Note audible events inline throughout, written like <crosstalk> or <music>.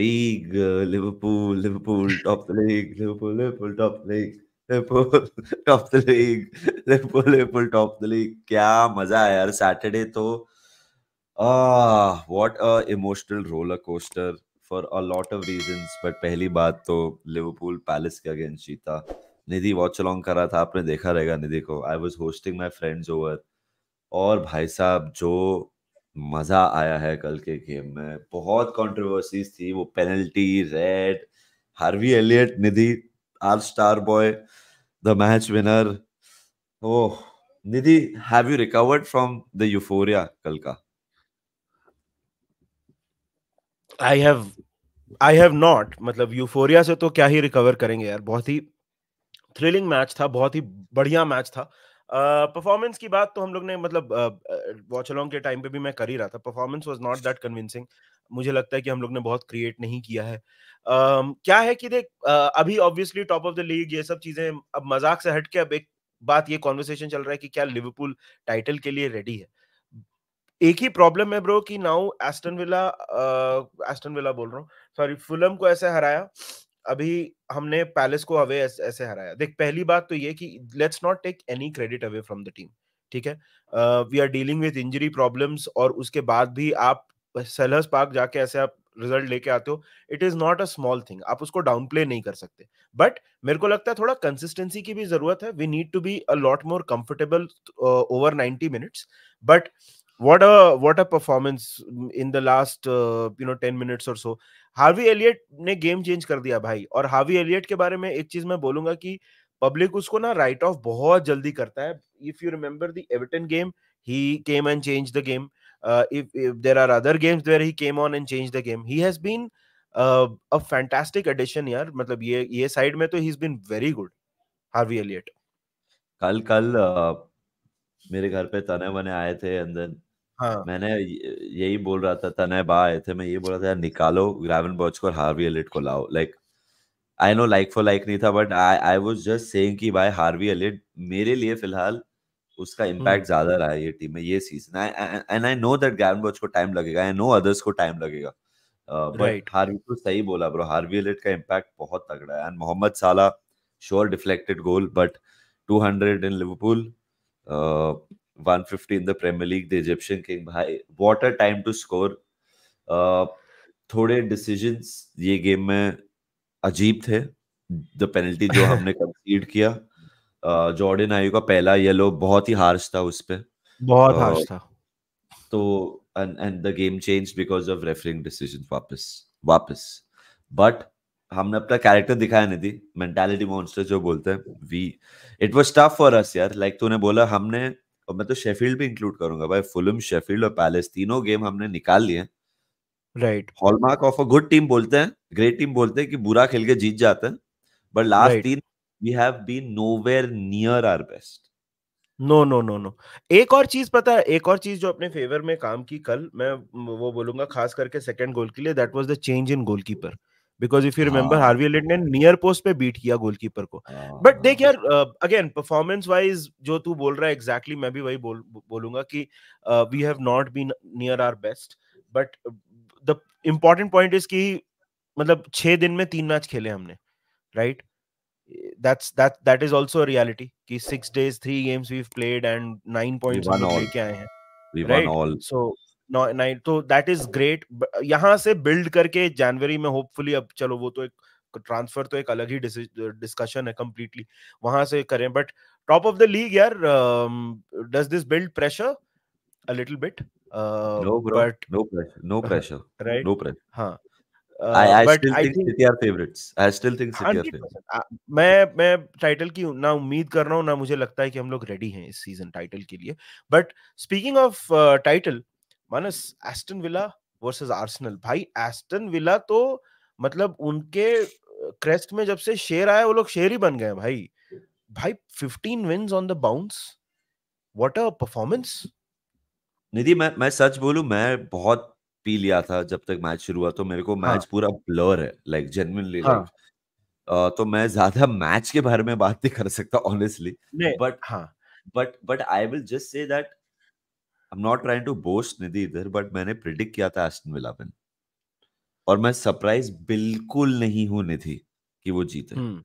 league. Uh, Liverpool, Liverpool, top the league. Liverpool, Liverpool, top the league. Liverpool, top the league. Liverpool, Liverpool, top the league. क्या मजा है यार Saturday तो what a emotional roller coaster for a lot of reasons but पहली बात तो Liverpool palace के against जीता निधि वॉच अलॉन्ग कर रहा था आपने देखा रहेगा निधि को I was hosting my friends over और भाई साहब जो मजा आया है कल के गेम में बहुत कंट्रोवर्सीज थी वो penalty red Harvey Elliott Nidhi are star boy the match winner oh Nidhi have you recovered from the euphoria कल का I have I have not मतलब यूफोरिया से तो क्या ही रिकवर करेंगे यार बहुत ही थ्रिलिंग मैच था बहुत ही बढ़िया मैच था परफॉर्मेंस uh, की बात तो हम लोग ने मतलब वॉच अलोंग के टाइम पे भी मैं कर ही रहा था performance was not that convincing मुझे लगता है कि हम लोग ने बहुत क्रिएट नहीं किया है uh, क्या है कि देख uh, अभी obviously top of the league ये सब चीजें अब मजाक से हट के अब एक बात ये कॉन्वर्सेशन चल रहा है कि क्या लिवरपूल टाइटल के लिए रेडी है एक ही प्रॉब्लम है ब्रो कि now Aston Villa Aston Villa बोल रहा हूँ सॉरी फुलम को ऐसे हराया अभी हमने पैलेस को अवे ऐसे हराया देख पहली बात तो ये कि let's not take any credit away from the team ठीक है we are dealing with injury problems और उसके बाद भी आप सेलर्स पार्क जाके ऐसे आप रिजल्ट लेके आते हो it is not a small thing आप उसको डाउन प्ले नहीं कर सकते बट मेरे को लगता है थोड़ा कंसिस्टेंसी की भी जरूरत है we need to be a lot more comfortable over 90 minutes but what a what a performance in the last you know know minutes और सो so हार्वी एलियट ने गेम चेंज कर दिया भाई और हार्वी एलियट के बारे में एक चीज मैं बोलूंगा कि पब्लिक उसको ना राइट ऑफ बहुत जल्दी करता है if you remember Everton game he came and change the game if there are other games where he came on and change the game he has been a fantastic addition यार मतलब ये ये side में तो he been very good Harvey Elliott कल कल uh, मेरे घर पे तने बने आए थे एंड देन हाँ। मैंने यही बोल रहा था तने बा आए थे मैं ये बोल रहा था यार निकालो बॉच को हार्वी एलिट को लाओ like I know like for like नहीं था but I I was just saying कि भाई हार्वी एलिट मेरे लिए फिलहाल उसका हम्म इम्पैक्ट ज्यादा रहा है ये टीम में ये season I and I know that Gravenberch को टाइम लगेगा आई नो अदर्स को टाइम लगेगा बट हार्वी तो सही बोला ब्रो हार्वी एलिट का इम्पैक्ट बहुत तगड़ा है and Mohamed Salah sure deflected goal but 200 in Liverpool 150 in the Premier League, the Egyptian King भाई what a time to score uh, थोड़े decisions ये गेम में अजीब थे द पेनल्टी जो <laughs> हमने कंसीड किया जॉर्डन uh, आयु का पहला येलो बहुत ही हार्श था उस पे बहुत uh, हार्श था तो and and the game change because of refereeing decision वापस वापस बट हमने अपना कैरेक्टर दिखाया नहीं थी मेंटालिटी मॉन्स्टर जो बोलते हैं we it was tough for us यार लाइक like, तूने बोला हमने और मैं तो शेफील्ड भी इंक्लूड करूंगा भाई फुलम शेफील्ड और पैलेस तीनों गेम हमने निकाल लिए right hallmark of a good team बोलते हैं ग्रेट टीम बोलते हैं कि बुरा खेल के जीत जाते हैं बट लास्ट तीन we have been nowhere near our best no no no no एक और चीज पता है एक और चीज जो अपने फेवर में काम की कल मैं वो बोलूंगा खास करके सेकंड गोल के लिए that was the change in goalkeeper because if you remember Harvey Elliott ने नियर पोस्ट पे बीट किया गोलकीपर को बट हाँ। देख यार अगेन परफॉर्मेंस वाइज जो तू बोल रहा है एग्जैक्टली exactly, मैं भी वही बोल बोलूंगा कि we have not been near our best but the important point is की मतलब छह दिन में तीन मैच खेले हमने right that's that that is also a reality ki 6 days 3 games we've played and 9 points we won all. we won all so nine तो that is great यहाँ से बिल्ड करके जनवरी में होपफुली अब चलो वो तो एक ट्रांसफर तो एक अलग ही डिस्कशन है कंप्लीटली वहां से करें but top of the league यार does this build pressure a little bit no but no pressure no pressure right no pressure हां उम्मीद कर रहा हूँ ना मुझे लगता है कि हम लोग रेडी हैं इस सीजन टाइटल के लिए but speaking of title Manas Aston Villa versus Arsenal भाई एस्टन विला तो मतलब उनके क्रेस्ट में जब से शेर आया वो लोग शेर ही बन गए भाई भाई 15 wins on the bounce what a performance Nidhi मैं मैं सच बोलू मैं बहुत पी लिया था जब तक मैच शुरू हुआ तो मेरे को मैच हाँ. पूरा ब्लर है लाइक जेन्युइनली हाँ. Uh, तो मैं ज्यादा मैच के बारे में बात नहीं कर सकता honestly but but but I will just say that I am not trying to boast Nidhi इधर बट मैंने प्रिडिक्ट किया था एस्टन विला पे और मैं सरप्राइज बिल्कुल नहीं हूं निधि कि वो जीते हुँ, हम्म,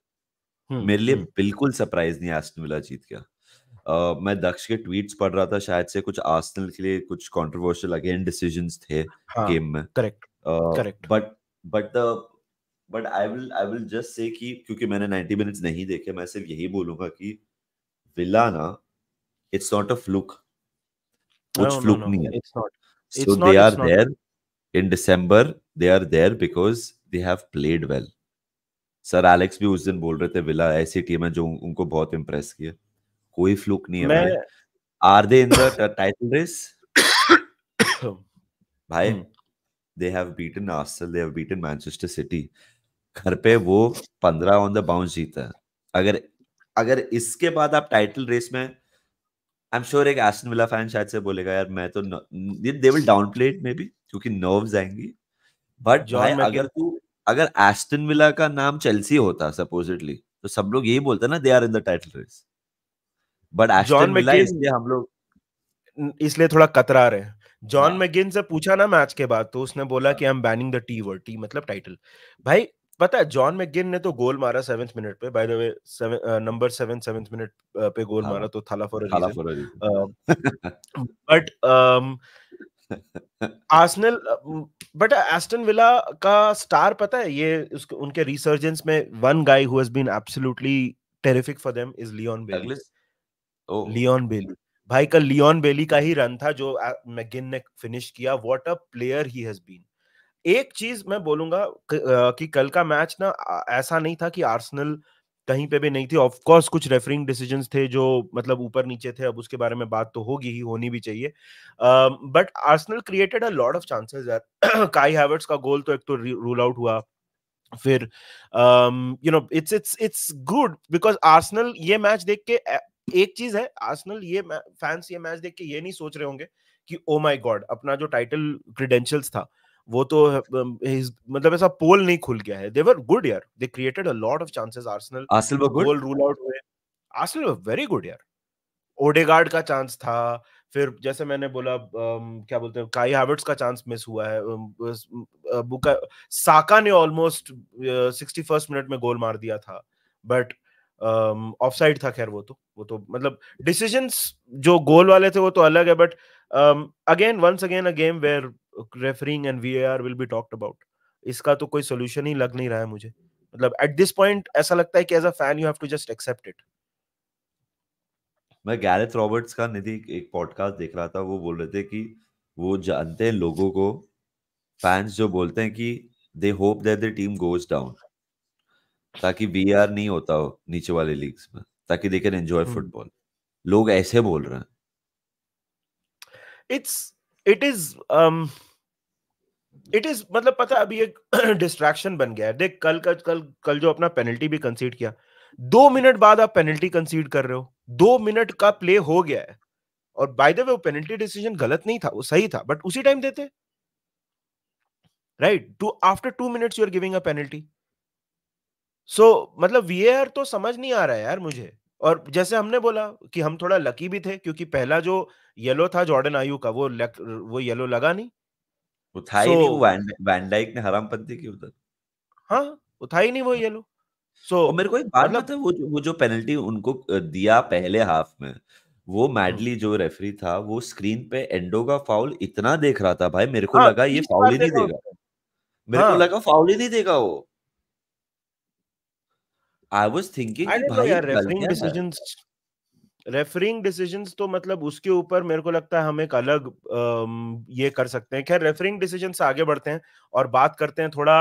हम्म, मेरे लिए हम्म। बिल्कुल सरप्राइज नहीं एस्टन विला जीत गया Uh, मैं दक्ष के ट्वीट्स पढ़ रहा था शायद से कुछ आर्सेनल के लिए कुछ कंट्रोवर्शियल अगेन डिसीजंस थे हाँ, गेम में correct correct but but the but I will I will just say कि क्योंकि मैंने 90 मिनट्स नहीं देखे मैं सिर्फ यही बोलूंगा कि विला ना it's not a fluke which no, Fluknir. No, no. It's not. It's so not, they are there in December. They are there because they have played well. Sir Alex भी उस दिन बोल रहे थे विला ऐसी team है जो उनको बहुत इंप्रेस किया कोई फ्लूक नहीं है are they in the title race भाई they have beaten Arsenal they have beaten Manchester City घर पे वो 15 ऑन द बाउंस जीता अगर अगर इसके बाद आप टाइटल रेस में आई एम श्योर एक एस्टन विला फैन शायद से बोलेगा यार मैं तो they will downplay it may be क्योंकि नर्व्स आएंगी बट भाई अगर तू अगर एस्टन विला का नाम चेल्सी होता सपोजिटली तो सब लोग यही बोलते ना they are in the title race but Aston Villa इसलिए हम लोग इसलिए थोड़ा कतरा रहे जॉन मैगिन हाँ। से पूछा ना मैच के बाद तो उसने बोला कि I am banning the T word T मतलब टाइटल भाई पता है जॉन मैकगिन ने तो गोल मारा सेवेंथ मिनट पे by the way number seven seventh minute पे गोल हाँ। मारा तो Thala for but Arsenal but Aston Villa का स्टार पता है ये उसके उनके रिसर्जेंस में one guy who has been absolutely terrific for them is Leon Bailey Leon Bailey भाई कल लियोन बेली का ही रन था जो मैकगिन ने फिनिश किया what a player he has been एक चीज मैं बोलूंगा कि कल का मैच ना ऐसा नहीं था कि आर्सेनल कहीं पे भी नहीं थी ऑफ कोर्स कुछ रेफरिंग डिसीजन थे जो मतलब ऊपर नीचे थे अब उसके बारे में बात तो होगी ही होनी भी चाहिए but Arsenal created a lot of chances यार काई <coughs> हैवर्ट्स का गोल तो एक तो रूल आउट हुआ फिर you know it's it's it's good because Arsenal ये मैच देख के एक चीज है आर्सेनल ये फैंस ये मैच देख के ये नहीं सोच रहे होंगे कि ओ माय गॉड अपना जो टाइटल क्रीडेंशियल्स था वो तो मतलब ऐसा पोल नहीं खुल गया है दे वर गुड यार they created a lot of chances Arsenal Arsenal were good goal rule out हुए आर्सेनल वर वेरी गुड यार ओडेगार्ड का चांस था फिर जैसे मैंने बोला क्या बोलते हैं काई हैबिट्स का चांस मिस हुआ है बुका साका ने ऑलमोस्ट 61st मिनट में गोल मार दिया था बट ऑफ साइड था खैर वो तो वो तो मतलब डिसीजंस जो गोल वाले थे वो तो अलग है but again once again a game where refereeing and VAR will be talked about इसका तो कोई सोल्यूशन ही लग नहीं रहा है मुझे मतलब एट दिस पॉइंट ऐसा लगता है कि as a fan you have to just accept it मैं गैरेथ रॉबर्ट्स का निधि एक पॉडकास्ट देख रहा था वो बोल रहे थे कि वो जानते हैं लोगों को फैंस जो बोलते हैं कि they hope that the team goes down ताकि बी नहीं होता हो नीचे वाले लीग्स में ताकि दे कैन एंजॉय फुटबॉल लोग ऐसे बोल रहे हैं it's it is it is मतलब पता अभी एक डिस्ट्रैक्शन <clears throat> बन गया है देख कल कल कल कल जो अपना पेनल्टी भी कंसीड किया दो मिनट बाद आप पेनल्टी कंसीड कर रहे हो दो मिनट का प्ले हो गया है और बाय द वे वो पेनल्टी डिसीजन गलत नहीं था वो सही था बट उसी टाइम देते right two after two minutes you are giving a penalty so मतलब वीएआर तो समझ नहीं आ रहा है यार मुझे और जैसे हमने बोला कि हम थोड़ा लकी भी थे क्योंकि पहला जो येलो था जॉर्डन आयु का वो लक, वो येलो लगा नहीं उठा ही so, नहीं वैन वैन डाइक ने हरामपंती की उधर हाँ उठा ही नहीं वो येलो सो so, मेरे को एक बात मतलब वो जो, वो जो पेनल्टी उनको दिया पहले हाफ में वो मैडली हम्म। जो रेफरी था वो स्क्रीन पे एंडो का फाउल इतना देख रहा था भाई मेरे को हाँ, लगा ये फाउल ही नहीं देगा मेरे को हाँ। लगा फाउल ही नहीं देगा वो आई वाज थिंकिंग भाई यार रेफरिंग डिसीजंस रेफरिंग डिसीजंस तो मतलब उसके ऊपर मेरे को लगता है हम एक अलग आ, ये कर सकते हैं खैर रेफरिंग डिसीजन से आगे बढ़ते हैं और बात करते हैं थोड़ा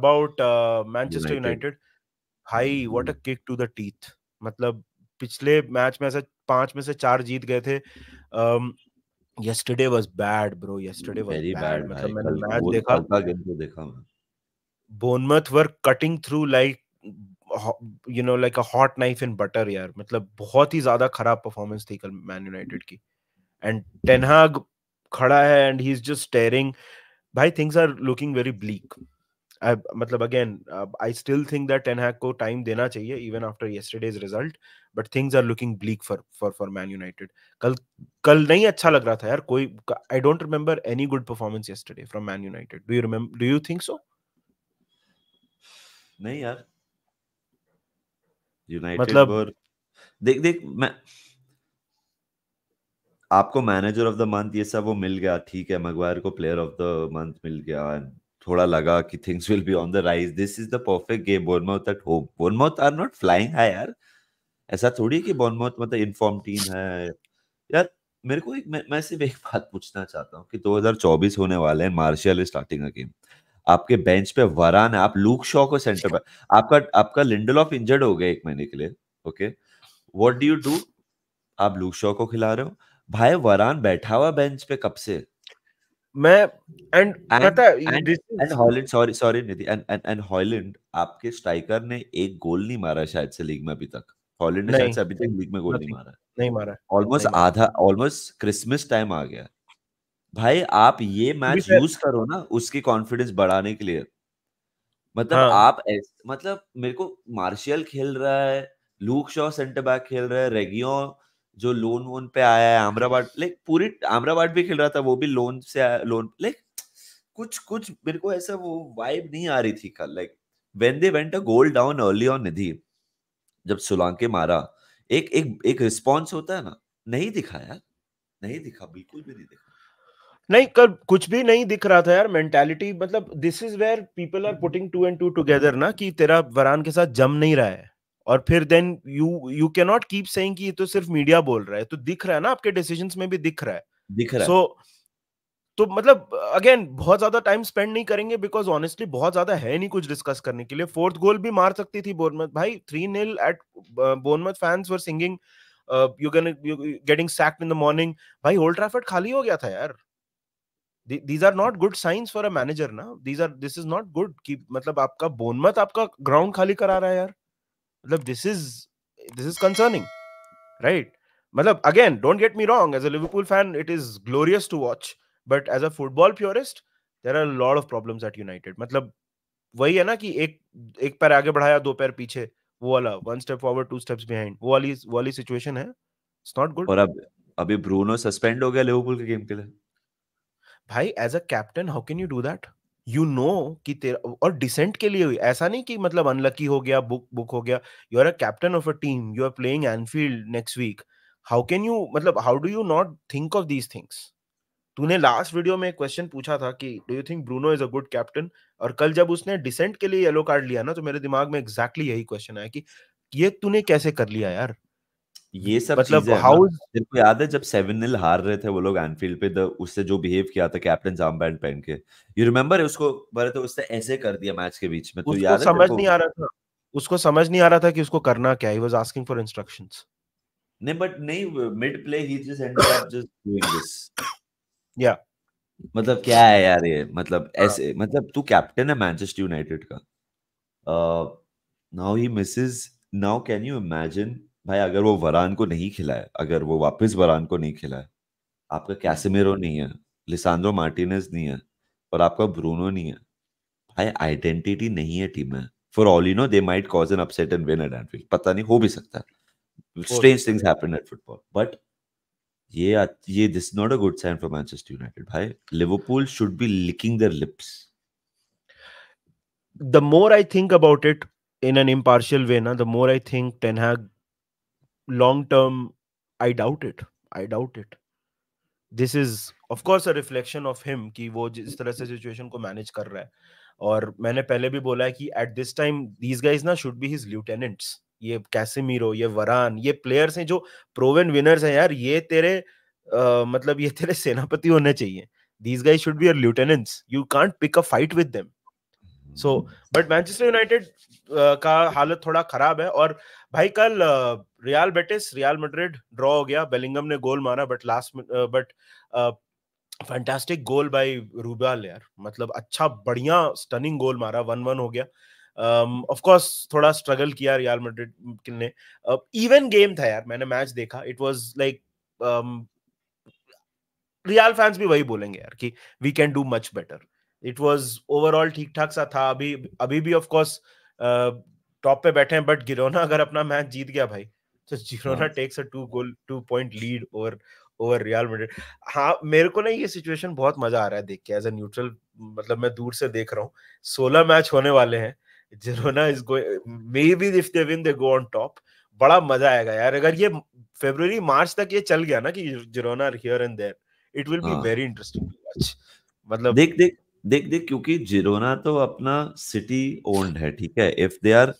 about Manchester United high what a kick to the teeth मतलब पिछले मैच में ऐसा पांच में से चार जीत गए थे yesterday was bad bro yesterday was bad मतलब मैंने मैच देखा तो देखा Bournemouth were cutting through like you know like a hot knife in butter यार मतलब बहुत ही ज्यादा खराब परफॉर्मेंस थी कल मैन यूनाइटेड की एंड टेनहाग खड़ा है and he is just staring भाई things are looking very bleak मतलब again I still think that Ten Hag को टाइम देना चाहिए even after yesterday's result but things are looking bleak for for for Man United कल कल नहीं अच्छा लग रहा था यार कोई I don't remember any good performance yesterday from Man United do you remember do you think so नहीं यार यूनाइटेड मतलब और देख देख मैं आपको मैनेजर ऑफ द मंथ ये सब वो मिल गया ठीक है मगवायर को प्लेयर ऑफ द मंथ मिल गया थोड़ा लगा कि things will be on the rise this is the perfect game Bournemouth at home Bournemouth are not flying high यार ऐसा थोड़ी कि बोर्नमाउथ मतलब इनफॉर्म टीम है यार मेरे को एक मैं, मैं सिर्फ एक बात पूछना चाहता हूँ कि 2024 होने वाले हैं मार्शियल स्टार्टिंग अ गेम आपके बेंच पे वरान है आप लूक शॉ को सेंटर पर आपका आपका लिंडल ऑफ इंजर्ड हो गया एक महीने के लिए okay what do you do आप लूक शॉ को खिला रहे हो भाई वरान बैठा हुआ बेंच पे कब से मैं and and and Hojlund sorry sorry Nidhi and and Hojlund आपके स्ट्राइकर ने एक गोल नहीं मारा शायद से लीग में अभी तक हॉलैंड ने शायद से अभी तक लीग में गोल नहीं मारा नहीं मारा ऑलमोस्ट आधा ऑलमोस्ट क्रिसमस टाइम आ गया भाई आप ये मैच यूज करो ना उसकी कॉन्फिडेंस बढ़ाने के लिए मतलब हाँ. आप एस, मतलब मेरे को मार्शियल खेल रहा है लूक शॉ सेंटर बैक खेल रहा है रेगियो जो लोन वोन पे आया है अमराबाद लाइक पूरी अमराबाद भी खेल रहा था वो भी लोन से आया लोन लाइक कुछ कुछ मेरे को ऐसा वो वाइब नहीं आ रही थी कल like when they went a goal down early on Nidhi जब सुलांके मारा एक एक एक रिस्पॉन्स होता है ना नहीं दिखाया नहीं दिखा बिल्कुल भी नहीं दिखा नहीं कल कुछ भी नहीं दिख रहा था यार मेंटालिटी मतलब this is where people are putting two and two together ना कि तेरा वरान के साथ जम नहीं रहा है और फिर then you you can not keep saying कि ये तो सिर्फ मीडिया बोल रहा है तो दिख रहा है ना आपके डिसीजंस में भी दिख रहा है दिख रहा है सो so, तो मतलब अगेन बहुत ज्यादा टाइम स्पेंड नहीं करेंगे बिकॉज ऑनेस्टली बहुत ज्यादा है नहीं कुछ डिस्कस करने के लिए फोर्थ गोल भी मार सकती थी बोनमत भाई three nil at Bournemouth fans were singing you getting sacked in the morning भाई ओल्ड ट्रैफर्ड खाली हो गया था यार these are not good signs for a manager ना these are this is not good कि मतलब आपका बोनमत आपका ग्राउंड खाली करा रहा है यार मतलब this is this is concerning right मतलब again don't get me wrong as a Liverpool fan it is glorious to watch but as a football purist there are lot of problems at United मतलब वही है ना कि एक एक पैर आगे बढ़ाया दो पैर पीछे वो वाला one step forward two steps behind वो वाली वो वाली सिचुएशन है इट्स नॉट गुड और अब अभी ब्रूनो सस्पेंड हो गया लिवरपूल के गेम के लिए भाई as a captain how can you do that you know कि तेरा और डिसेंट के लिए हुई ऐसा नहीं कि मतलब अनलकी हो गया बुक बुक हो गया you are a captain of a team you are playing Anfield next week how can you मतलब how do you not think of these things तूने लास्ट वीडियो में क्वेश्चन पूछा था कि do you think Bruno is a good captain और कल जब उसने डिसेंट के लिए येलो कार्ड लिया ना तो मेरे दिमाग में एग्जैक्टली exactly यही क्वेश्चन आया कि ये तूने कैसे कर लिया यार ये सब मतलब हाउ जिनको याद है जब सेवन नील हार रहे थे वो लोग एनफील्ड पे द तो उससे जो बिहेव किया था कैप्टन जाम बैंड पहन के यू रिमेम्बर उसको बोले तो उसने ऐसे कर दिया मैच के बीच में तो याद समझ नहीं आ रहा था उसको समझ नहीं आ रहा था कि उसको करना क्या he was asking for instructions नहीं बट नहीं mid play he just ended up just doing this या मतलब क्या है यार ये मतलब हाँ। ऐसे मतलब तू कैप्टन है मैनचेस्टर यूनाइटेड का now he misses now can you imagine भाई अगर वो वरान को नहीं खिलाए, अगर वो वापस वरान को नहीं खिलाए, आपका कैसेमेरो नहीं है, लिसांड्रो मार्टिनेज़ नहीं है और आपका ब्रूनो नहीं है। भाई आइडेंटिटी नहीं है टीम में। For all you know they might cause an upset and win at Anfield. पता नहीं हो भी सकता strange things happen at football but ये ये this not a good sign for Manchester United भाई। Liverpool should be licking their lips. The more I think about it in an impartial way ना the more I think Ten Hag long term, I doubt it. I doubt it. this is of course a reflection of him ki wo jis tarah se situation ko manage कर रहा है और मैंने पहले भी बोला है कि at this time these guys ना शुड बी हिज लिeutenants ये कैसेमीरो ये वरान ये प्लेयर्स हैं जो प्रोवेन विनर्स हैं यार ये तेरे आ, मतलब ये तेरे सेनापति होने चाहिए these guys should be your you can't pick a fight with them so but Manchester United का हालत थोड़ा खराब है और भाई कल Real Betis Real Madrid draw हो गया बेलिंगम ने गोल मारा but last but fantastic goal by Ruibal यार मतलब अच्छा बढ़िया स्टनिंग गोल मारा वन वन हो गया ऑफ um, कोर्स थोड़ा स्ट्रगल किया रियाल मड्रिड ने इवन uh, गेम था यार मैंने मैच देखा it was like Real fans भी वही बोलेंगे यार कि we can do much better it was overall ठीक ठाक सा था अभी अभी भी ऑफ कोर्स टॉप पे बैठे हैं बट गिरोना अगर अपना मैच जीत गया भाई तो Girona takes a two goal two point lead over over Real Madrid हाँ मेरे को ना ये सिचुएशन बहुत मजा आ रहा है देख के एज अ न्यूट्रल मतलब मैं दूर से देख रहा हूँ सोलह मैच होने वाले हैं Girona is going may be if they win they go on top बड़ा मजा आएगा यार अगर ये फेब्रुवरी मार्च तक ये चल गया ना कि Girona here and there it will be very interesting to watch मतलब देख देख देख देख क्योंकि जिरोना तो अपना सिटी ओन्ड है ठीक है if they are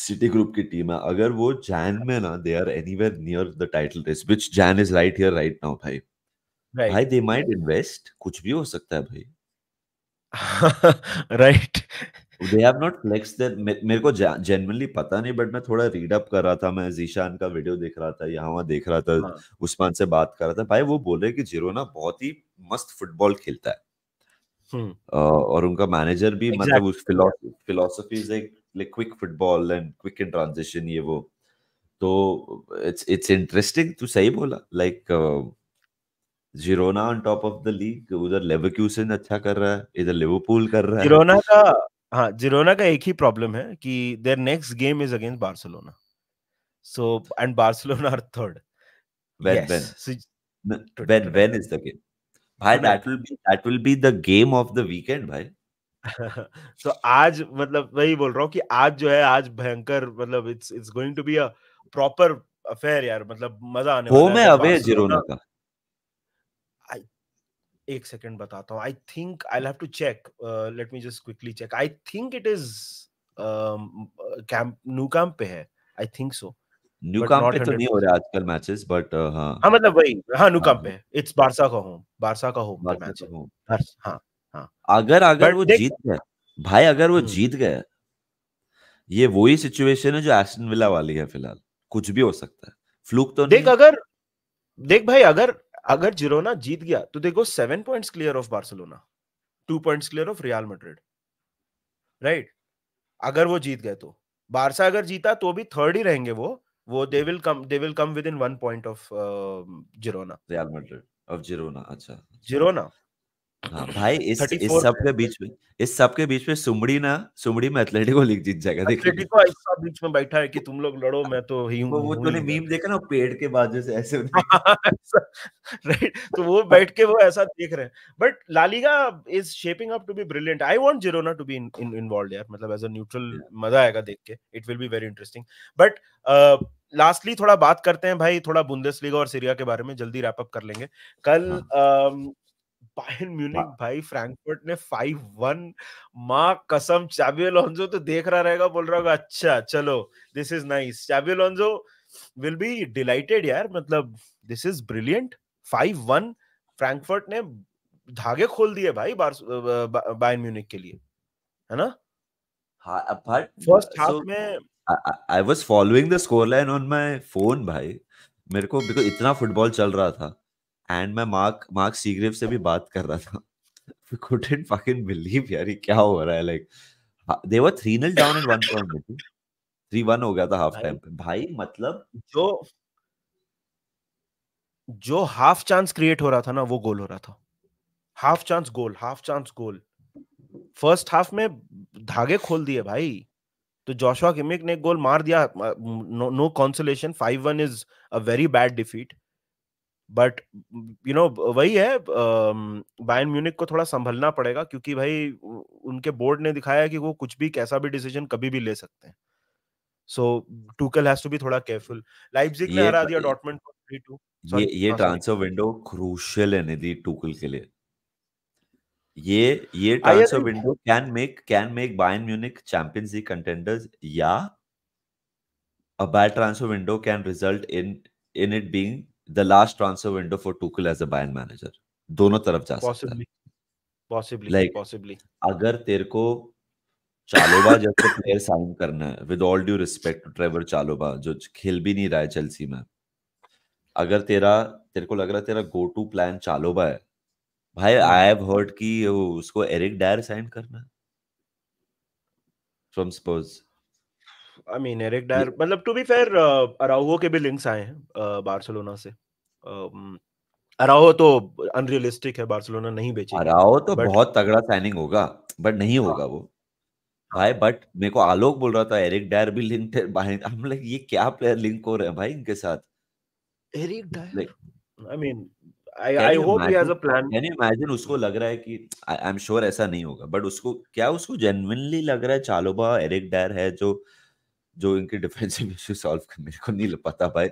City Group की टीम है अगर वो जैन में ना they are anywhere near the title race which जैन is right here right now भाई right. भाई दे माइट इन्वेस्ट कुछ भी हो सकता है भाई right they have not flex there मेरे को जेन्युइनली पता नहीं बट मैं थोड़ा रीड अप कर रहा था मैं जीशान का वीडियो देख रहा था यहाँ वहां देख रहा था हाँ. उस्मान से बात कर रहा था भाई वो बोल रहे कि जिरोना बहुत ही मस्त फुटबॉल खेलता है हम्म। और उनका मैनेजर भी exactly. मतलब उस philosophy is like like quick football and quick in transition ये वो तो इट्स इट्स इंटरेस्टिंग तू सही बोला like Girona on top of the league उधर लेवरक्यूसन अच्छा कर रहा है इधर लिवरपूल कर रहा है जिरोना का हाँ जिरोना का एक ही प्रॉब्लम है कि there next game is against Barcelona so and Barcelona are third when yes. when so, when when भाई that will be that will be the game of the weekend भाई <laughs> तो आज मतलब वही बोल रहा हूँ कि आज जो है आज भयंकर मतलब it's it's going to be a proper affair यार मतलब मजा आने वाला है अवे जिरोना मतलब का एक सेकंड बताता हूँ I think I have to check let me just quickly check I think it is Camp Nou Camp पे है I think so Nou Camp पे तो नहीं हो रहा आजकल मैचेस बट हां हां मतलब वही हां न्यू कैंप पे इट्स हाँ। बारसा का होम बारसा का होम मैच है होम हां हां अगर अगर वो जीत गए भाई अगर वो हम्म। जीत गए ये वही सिचुएशन है जो एस्टन विला वाली है फिलहाल कुछ भी हो सकता है फ्लूक तो देख अगर देख भाई अगर अगर जिरोना जीत गया तो देखो seven points clear of Barcelona two points clear of Real Madrid right अगर वो जीत गए तो बारसा अगर जीता तो भी थर्ड ही रहेंगे वो वो they will come they will come within one point of Girona Real Madrid of Girona अच्छा जिरोना हाँ, भाई इस इस सब के बीच में इस सब के बीच में सुमड़ी ना सुमड़ी में एथलेटिको <laughs> लीग जीत जाएगा देख एथलेटिको सब बीच में बैठा है कि तुम लोग लड़ो मैं तो ही हूं वो, वो ने मीम देखा ना पेड़ के बाजू से ऐसे राइट <laughs> तो वो बैठ के वो ऐसा देख रहे हैं but LaLiga is shaping up to be brilliant I want Girona to be in involved यार मतलब एज अ न्यूट्रल मजा आएगा देख के it will be very interesting but lastly थोड़ा बात करते हैं भाई थोड़ा बुंदेसलीगा और सीरिया के बारे में जल्दी रैप अप कर लेंगे कल हाँ। um, बायन म्यूनिक भाई फ्रैंकफर्ट ने 5-1 मां कसम चाबी अलोंजो तो देख रहा रहेगा बोल रहा होगा अच्छा चलो this is nice Xabi Alonso will be delighted यार मतलब दिस इज ब्रिलियंट 5-1 फ्रैंकफर्ट ने धागे खोल दिए भाई बार बायन म्यूनिक के लिए है ना हाँ बट फर्स्ट हाफ में I was following the score line on my phone भाई मेरे को बिकॉज़ इतना फुटबॉल चल रहा था एंड मैं मार्क मार्क सीग्रेव से भी बात कर रहा था we couldn't fucking believe यार ये क्या हो रहा है like they were 3 nil down in one point में 3-1 हो गया था हाफ टाइम पे भाई मतलब जो जो हाफ चांस क्रिएट हो रहा था ना वो गोल हो रहा था half chance goal half chance goal first half में धागे खोल दिए भाई तो जोशुआ किमिक ने गोल मार दिया no consolation 5-1 is a very bad defeat but you know वही है बायन म्यूनिक को थोड़ा संभलना पड़ेगा क्योंकि भाई उनके बोर्ड ने दिखाया कि वो कुछ भी कैसा भी डिसीजन कभी भी ले सकते हैं so Tuchel has to be थोड़ा केयरफुल लाइपजिग ने हरा दिया डॉटमंड को 3-2 ये ये हाँ, ट्रांसफर विंडो क्रूशियल है निधि टूकल के लिए ये ये transfer window can make can make Bayern Munich Champions League contenders या a bad transfer window can result in in it being the last transfer window for Tuchel as a Bayern manager. दोनों तरफ जा सकता है possibly like possibly अगर तेरे को चालोबा जैसे प्लेयर साइन करना है with all due respect Trevoh Chalobah जो खेल भी नहीं रहा है चेल्सी में अगर तेरा तेरे को लग रहा है तेरा गो टू प्लान चालोबा है भाई आई हैव हर्ड कि उसको एरिक डायर साइन करना from Spurs I mean Eric Dier मतलब टू बी फेयर अराउगो के भी लिंक्स आए हैं बार्सिलोना uh, से अराओ um, तो अनरियलिस्टिक है बार्सिलोना नहीं बेचेगा अराओ तो but... बहुत तगड़ा साइनिंग होगा बट नहीं हाँ। होगा वो भाई बट मेरे को आलोक बोल रहा था एरिक डायर भी लिंक भाई हम <laughs> ये क्या प्लेयर लिंक हो रहे हैं भाई इनके साथ Eric Dier I mean I I hope he has a plan can you imagine उसको लग रहा है कि आई एम श्योर ऐसा नहीं होगा बट उसको क्या उसको जेन्युइनली लग रहा है चालोबा एरिक डायर है जो जो इनके डिफेंसिव इश्यू सॉल्व मेरे को नहीं लग पाता भाई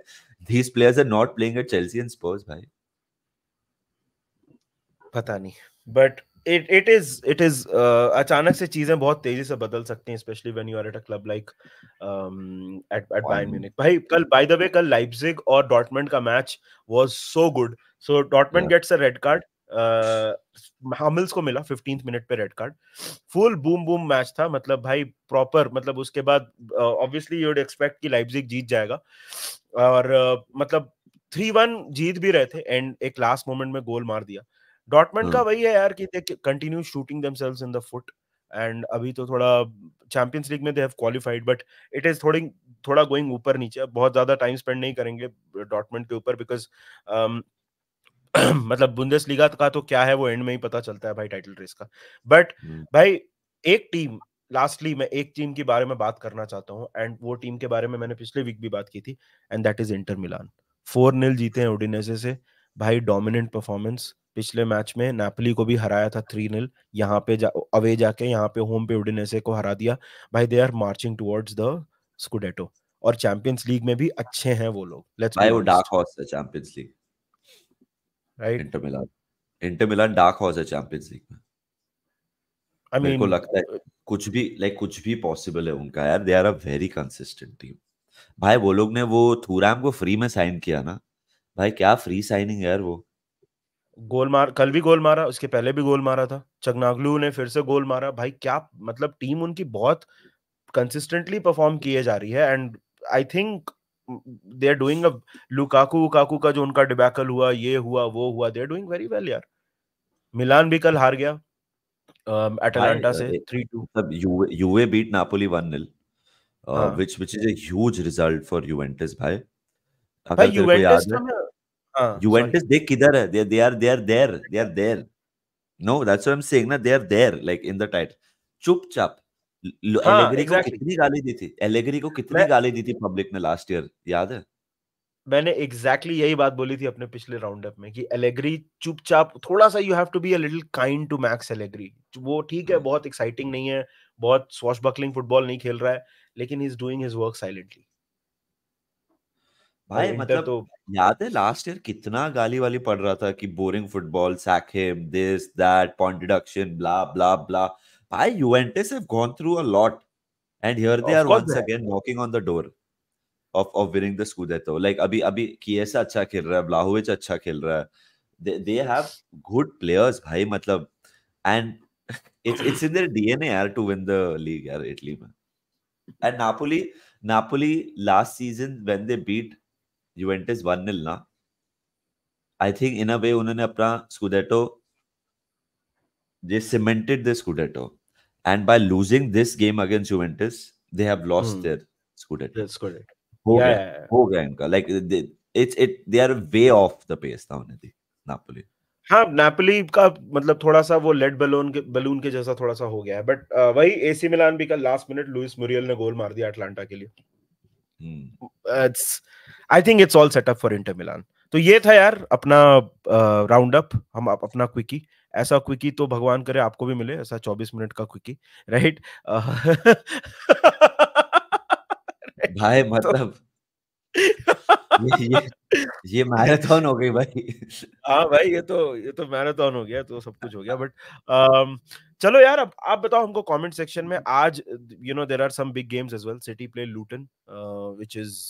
these players are not playing at Chelsea and Spurs भाई पता नहीं but it it is it is अचानक से चीजें बहुत तेजी से बदल सकती हैं specially when you are at a club like at at Bayern Munich भाई कल बाय द वे कल लाइप्जिग और डॉटमंड का match was so good so Dortmund gets a red card Hummels हाँ, को मिला फिफ्टीन मिनट पे red card full boom boom match था मतलब भाई प्रॉपर मतलब उसके बाद ऑब्वियसली यू एक्सपेक्ट कि लाइपजिग जीत जाएगा और uh, मतलब थ्री वन जीत भी रहे थे एंड एक लास्ट मोमेंट में गोल मार दिया डॉटमेंट का हाँ। वही है यार कि continue shooting themselves in the foot and अभी तो थोड़ा चैंपियंस लीग में they have qualified but it is थोड़ी थोड़ा गोइंग ऊपर नीचे बहुत ज्यादा टाइम स्पेंड नहीं करेंगे डॉटमेंट के ऊपर बिकॉज <clears throat> मतलब बुंदेस लीगा का तो क्या है वो एंड में ही पता चलता है भाई टाइटल रेस का बट हम्म। भाई एक टीम लास्टली मैं एक टीम के बारे में बात करना चाहता हूँ एंड वो टीम के बारे में मैंने पिछले वीक भी बात की थी and that is Inter Milan four nil जीते हैं ओडिनेसे से भाई डोमिनेंट परफॉर्मेंस पिछले मैच में नेपली को भी हराया था थ्री नील यहाँ पे जा, अवे जाके यहाँ पे होम पे ओडिनेसे को हरा दिया भाई they are marching towards the Scudetto और चैंपियंस लीग में भी अच्छे हैं वो लोग लेट्स भाई वो डार्क हॉर्स है Champions League right Inter Milan Inter Milan dark horse है चैंपियंस लीग में I mean, को लगता है कुछ भी लाइक कुछ भी पॉसिबल है उनका यार they are a very consistent team भाई वो लोग ने वो थूराम को फ्री में साइन किया ना भाई क्या फ्री साइनिंग यार वो गोल मार कल भी गोल मारा उसके पहले भी गोल मारा था चगनागलू ने फिर से गोल मारा भाई क्या मतलब टीम उनकी बहुत कंसिस्टेंटली परफॉर्म किए जा रही है and I think they are doing Lukaku वुकाकू का जो उनका डिबैकल हुआ ये हुआ वो हुआ they are doing very well यार मिलान भी कल हार गया अटलांटा um, से 3-2 अब Juve beat Napoli 1-0 which which is a huge result for Juventus भाई हाँ, देख किधर है they are they are there they are there no that's what I am saying ना they are there like in the title चुपचाप Allegri हाँ, को कितनी गाली दी थी एलेगरी को कितनी गाली दी थी पब्लिक ने लास्ट ईयर याद है मैंने एग्जैक्टली exactly यही बात बोली थी अपने पिछले राउंड अप में कि एलेग्री चुपचाप थोड़ा सा you have to be a little kind to Max Allegri वो ठीक है हाँ। बहुत एक्साइटिंग नहीं है बहुत स्वॉश बकलिंग फुटबॉल नहीं खेल रहा है लेकिन he is doing his work silently भाई मतलब तो... याद है लास्ट ईयर कितना गाली वाली पड़ रहा था कि boring football sack him this that point deduction blah blah blah Why Juventus have gone through a lot, and here they of are once they again knocking on the door of of winning the Scudetto. Like अभी अभी Kiesa acha khel raha, Blahovic acha khel raha. They they have good players bhai. Matlab, and it's it's in their DNA yaar, to win the league yaar, Italy man. And Napoli Napoli last season when they beat Juventus 1-0 na, I think in a way, उन्होंने अपना Scudetto they cemented the Scudetto. And by losing this game against Juventus, they have lost hmm. their Scudetto. That's correct. Ho yeah, yeah, yeah. Ho Granca. Like they, it's it they are way off the pace now Nidhi, Napoli. हाँ नापली का मतलब थोड़ा सा वो lead balloon के balloon के जैसा थोड़ा सा हो गया है बट वही एसी मिलान भी कल लास्ट मिनट लुइस मुरियल ने गोल मार दिया अटलांटा के लिए it's I think it's all set up for Inter Milan तो ये था यार अपना राउंड uh, अप हम अपना क्विकी ऐसा क्विकी तो भगवान करे आपको भी मिले ऐसा 24 मिनट का क्विकी राइट भाई तो मतलब ये, ये, ये मैराथन हो गई भाई हाँ भाई ये तो ये तो मैराथन हो गया तो सब कुछ हो गया बट चलो यार अब आप बताओ हमको कमेंट सेक्शन में आज you know there are some big games as well City play Luton which is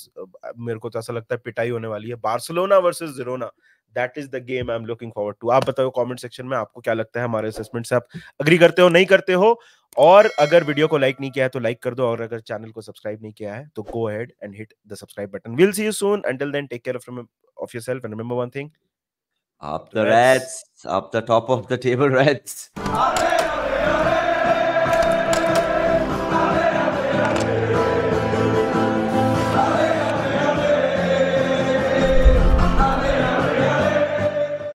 मेरे को तो ऐसा लगता है पिटाई होने वाली है Barcelona versus Girona that is the game I am looking forward to आप बताओ कमेंट सेक्शन में आपको क्या लगता है हमारे असेसमेंट से आप अग्री करते हो नहीं करते हो और अगर वीडियो को लाइक नहीं किया है तो लाइक कर दो और अगर चैनल को सब्सक्राइब नहीं किया है तो go head and hit the subscribe button will see you soon until then take care of of yourself and remember one thing up the reds. reds up the top of the table reds